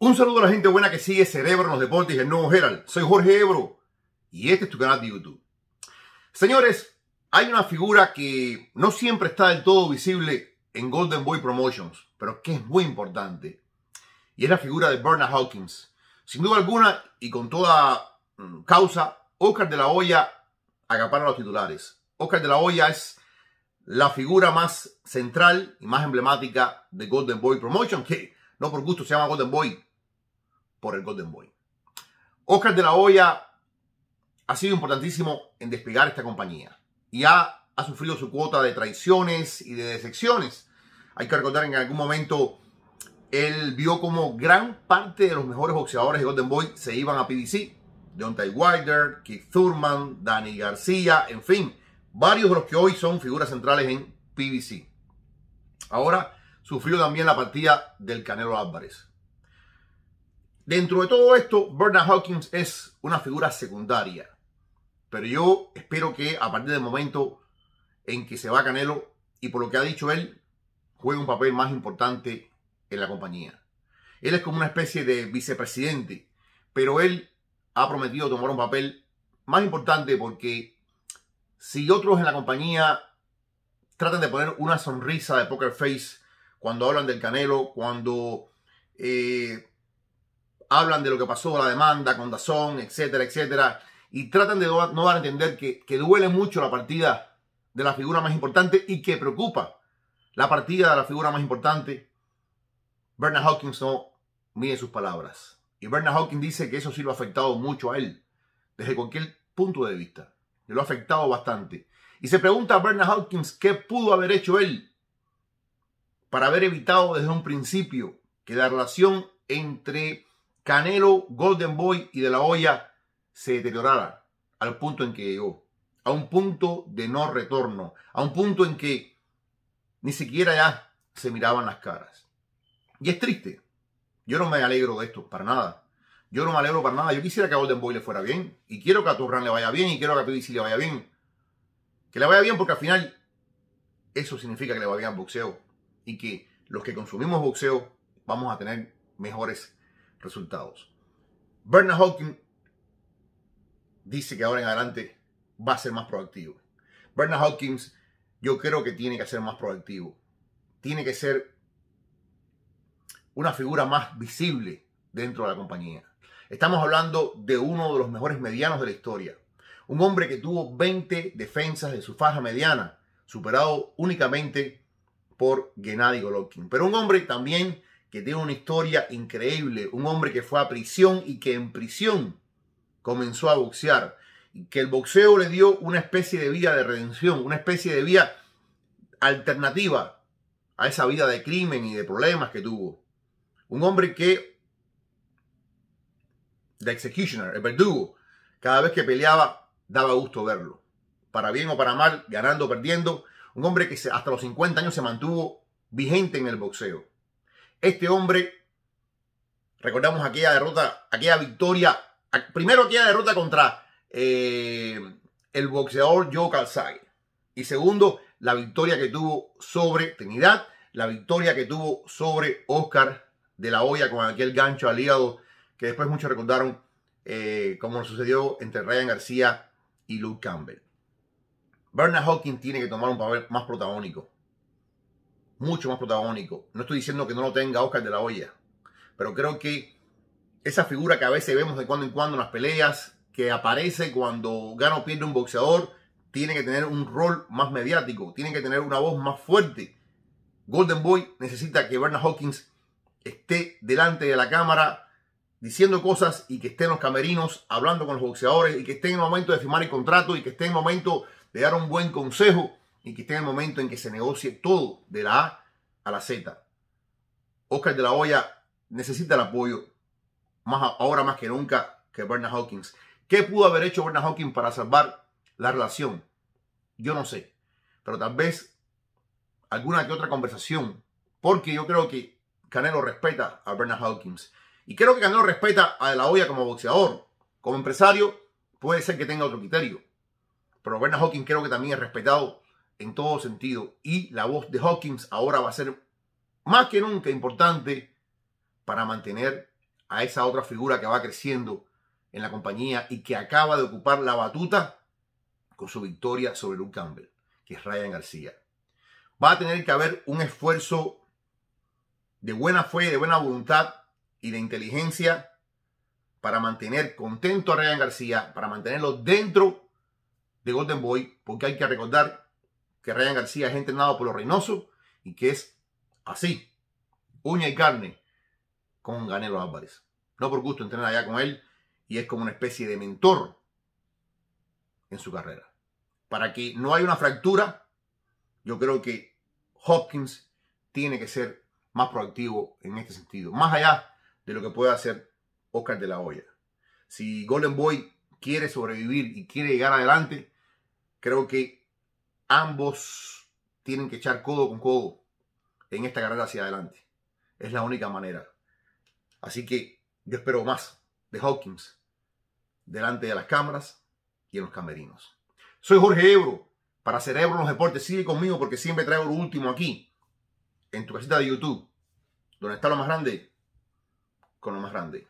Un saludo a la gente buena que sigue Cerebro en los Deportes y el Nuevo Herald. Soy Jorge Ebro y este es tu canal de YouTube. Señores, hay una figura que no siempre está del todo visible en Golden Boy Promotions, pero que es muy importante. Y es la figura de Bernard Hawkins. Sin duda alguna y con toda mm, causa, Oscar de la Hoya acapara los titulares. Oscar de la Hoya es la figura más central y más emblemática de Golden Boy Promotions, que no por gusto se llama Golden Boy, por el Golden Boy. Oscar de la Hoya ha sido importantísimo en despegar esta compañía y ha, sufrido su cuota de traiciones y de decepciones. Hay que recordar en algún momento él vio como gran parte de los mejores boxeadores de Golden Boy se iban a PBC. Deontay Wilder, Keith Thurman, Danny García, en fin, varios de los que hoy son figuras centrales en PBC. Ahora sufrió también la partida del Canelo Álvarez. Dentro de todo esto, Bernard Hawkins es una figura secundaria. Pero yo espero que a partir del momento en que se va Canelo y por lo que ha dicho él, juegue un papel más importante en la compañía. Él es como una especie de vicepresidente, pero él ha prometido tomar un papel más importante porque si otros en la compañía tratan de poner una sonrisa de poker face cuando hablan del Canelo, cuando eh, hablan de lo que pasó, la demanda con Dazón, etcétera, etcétera, y tratan de no dar a entender que, que duele mucho la partida de la figura más importante y que preocupa la partida de la figura más importante, Bernard Hawkins no mide sus palabras. Y Bernard Hawkins dice que eso sí lo ha afectado mucho a él, desde cualquier punto de vista. Lo ha afectado bastante. Y se pregunta a Bernard Hawkins qué pudo haber hecho él para haber evitado desde un principio que la relación entre Canelo, Golden Boy y De La Hoya se deterioraran al punto en que llegó, a un punto de no retorno, a un punto en que ni siquiera ya se miraban las caras. Y es triste. Yo no me alegro de esto, para nada. Yo no me alegro para nada. Yo quisiera que a Golden Boy le fuera bien. Y quiero que a Turran le vaya bien. Y quiero que a PBC le vaya bien. Que le vaya bien porque al final eso significa que le va bien al boxeo. Y que los que consumimos boxeo vamos a tener mejores resultados. Bernard Hawking dice que ahora en adelante va a ser más proactivo. Bernard Hawkins yo creo que tiene que ser más proactivo. Tiene que ser una figura más visible dentro de la compañía. Estamos hablando de uno de los mejores medianos de la historia. Un hombre que tuvo 20 defensas de su faja mediana, superado únicamente por Gennady Golovkin. Pero un hombre también que tiene una historia increíble, un hombre que fue a prisión y que en prisión comenzó a boxear, y que el boxeo le dio una especie de vía de redención, una especie de vía alternativa a esa vida de crimen y de problemas que tuvo. Un hombre que, the executioner, el verdugo, cada vez que peleaba daba gusto verlo, para bien o para mal, ganando o perdiendo, un hombre que hasta los 50 años se mantuvo vigente en el boxeo. Este hombre, recordamos aquella derrota, aquella victoria, primero aquella derrota contra eh, el boxeador Joe Calzaghe. Y segundo, la victoria que tuvo sobre Trinidad, la victoria que tuvo sobre Oscar de la Hoya con aquel gancho aliado que después muchos recordaron eh, como sucedió entre Ryan García y Luke Campbell. Bernard Hawking tiene que tomar un papel más protagónico mucho más protagónico. No estoy diciendo que no lo tenga Oscar de la Hoya, pero creo que esa figura que a veces vemos de cuando en cuando en las peleas, que aparece cuando gana o pierde un boxeador, tiene que tener un rol más mediático, tiene que tener una voz más fuerte. Golden Boy necesita que Bernard Hawkins esté delante de la cámara diciendo cosas y que esté en los camerinos hablando con los boxeadores y que esté en el momento de firmar el contrato y que esté en el momento de dar un buen consejo y que esté en el momento en que se negocie todo de la A a la Z. Oscar de la Hoya necesita el apoyo, más ahora más que nunca, que Bernard Hawkins. ¿Qué pudo haber hecho Bernard Hawkins para salvar la relación? Yo no sé, pero tal vez alguna que otra conversación, porque yo creo que Canelo respeta a Bernard Hawkins. Y creo que Canelo respeta a De La Hoya como boxeador. Como empresario, puede ser que tenga otro criterio. Pero Bernard Hawkins creo que también es respetado en todo sentido y la voz de Hawkins ahora va a ser más que nunca importante para mantener a esa otra figura que va creciendo en la compañía y que acaba de ocupar la batuta con su victoria sobre Luke Campbell, que es Ryan García. Va a tener que haber un esfuerzo de buena fe, de buena voluntad y de inteligencia para mantener contento a Ryan García, para mantenerlo dentro de Golden Boy, porque hay que recordar que Ryan García es entrenado por los Reynoso y que es así, uña y carne con ganero Álvarez. No por gusto entrenar allá con él y es como una especie de mentor en su carrera. Para que no haya una fractura, yo creo que Hopkins tiene que ser más proactivo en este sentido, más allá de lo que pueda hacer Oscar de la Hoya. Si Golden Boy quiere sobrevivir y quiere llegar adelante, creo que Ambos tienen que echar codo con codo en esta carrera hacia adelante. Es la única manera. Así que yo espero más de Hawkins delante de las cámaras y en los camerinos. Soy Jorge Ebro para Cerebro en los Deportes. Sigue conmigo porque siempre traigo lo último aquí, en tu casita de YouTube, donde está lo más grande, con lo más grande.